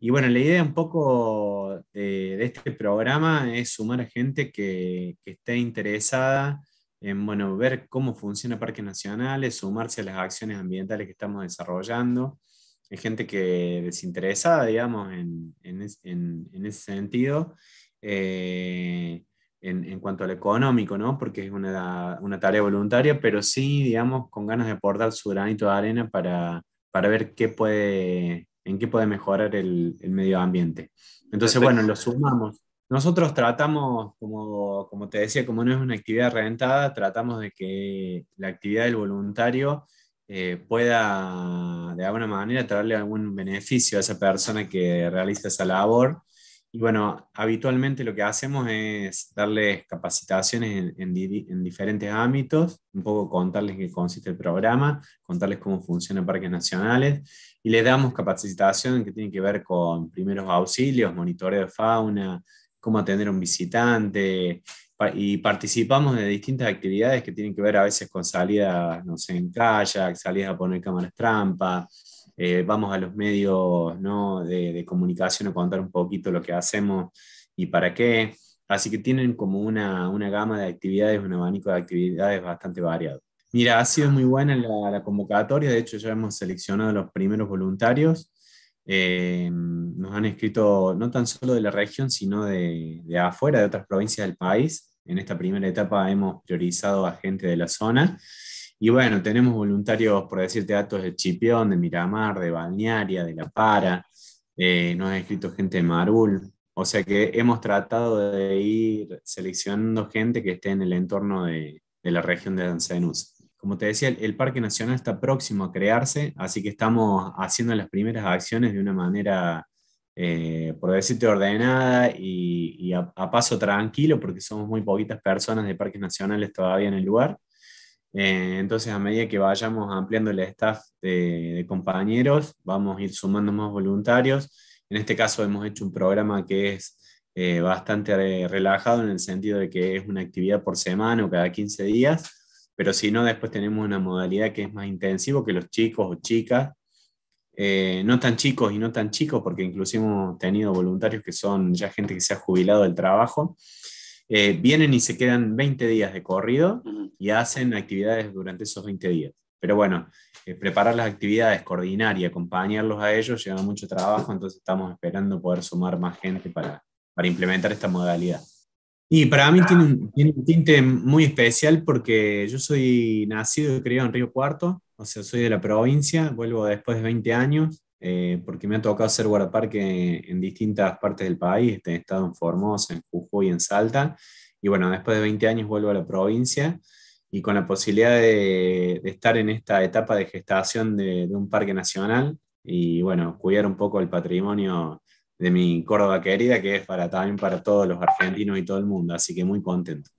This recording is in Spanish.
Y bueno, la idea un poco de, este programa es sumar a gente que, que esté interesada en bueno, ver cómo funciona parques nacionales, sumarse a las acciones ambientales que estamos desarrollando. Hay gente que desinteresada, digamos, en, en, en, en ese sentido, eh, en, cuanto al económico, ¿no? Porque es una, una, tarea voluntaria, pero sí, digamos, con ganas de aportar su granito de arena para, para ver qué puede en qué puede mejorar el, medio ambiente. Entonces, bueno, lo sumamos. Nosotros tratamos, como, te decía, como no es una actividad rentada, tratamos de que la actividad del voluntario eh, pueda de alguna manera traerle algún beneficio a esa persona que realiza esa labor y bueno, habitualmente lo que hacemos es darles capacitaciones en, diferentes ámbitos, un poco contarles qué consiste el programa, contarles cómo funciona Parques Nacionales, y les damos capacitación que tiene que ver con primeros auxilios, monitoreo de fauna, cómo atender a un visitante, y participamos de distintas actividades que tienen que ver a veces con salidas, no sé, en kayak, salidas a poner cámaras trampa, eh, vamos a los medios ¿no? de, comunicación a contar un poquito lo que hacemos y para qué. Así que tienen como una, una gama de actividades, un abanico de actividades bastante variado. Mira, ha sido muy buena la, convocatoria, de hecho ya hemos seleccionado los primeros voluntarios. Eh, nos han escrito no tan solo de la región, sino de, de afuera, de otras provincias del país. En esta primera etapa hemos priorizado a gente de la zona y bueno, tenemos voluntarios, por decirte, datos de Chipión, de Miramar, de Balnearia, de La Para, eh, nos ha escrito gente de Marul. O sea que hemos tratado de ir seleccionando gente que esté en el entorno de, la región de Danzenus. Como te decía, el, Parque Nacional está próximo a crearse, así que estamos haciendo las primeras acciones de una manera eh, por decirte, ordenada y, a, paso tranquilo, porque somos muy poquitas personas de parques nacionales todavía en el lugar. Eh, entonces, a medida que vayamos ampliando el staff de, compañeros, vamos a ir sumando más voluntarios. En este caso hemos hecho un programa que es eh, bastante eh, relajado en el sentido de que es una actividad por semana o cada 15 días, pero si no, después tenemos una modalidad que es más intensivo, que los chicos o chicas, no tan chicos y no tan chicos, porque inclusive hemos tenido voluntarios que son ya gente que se ha jubilado del trabajo, eh, vienen y se quedan 20 días de corrido y hacen actividades durante esos 20 días. Pero bueno, eh, preparar las actividades, coordinar y acompañarlos a ellos lleva mucho trabajo, entonces estamos esperando poder sumar más gente para, para implementar esta modalidad. Y para mí tiene, un, tiene un, tinte muy especial porque yo soy nacido y criado en Río Cuarto, o sea, soy de la provincia, vuelvo después de 20 años, eh, porque me ha tocado hacer guardaparque en distintas partes del país, he estado en Formosa, en Jujuy, en Salta, y bueno, después de 20 años vuelvo a la provincia y con la posibilidad de, estar en esta etapa de gestación de, de, un parque nacional y bueno, cuidar un poco el patrimonio de mi Córdoba querida, que es para, también para todos los argentinos y todo el mundo, así que muy contento.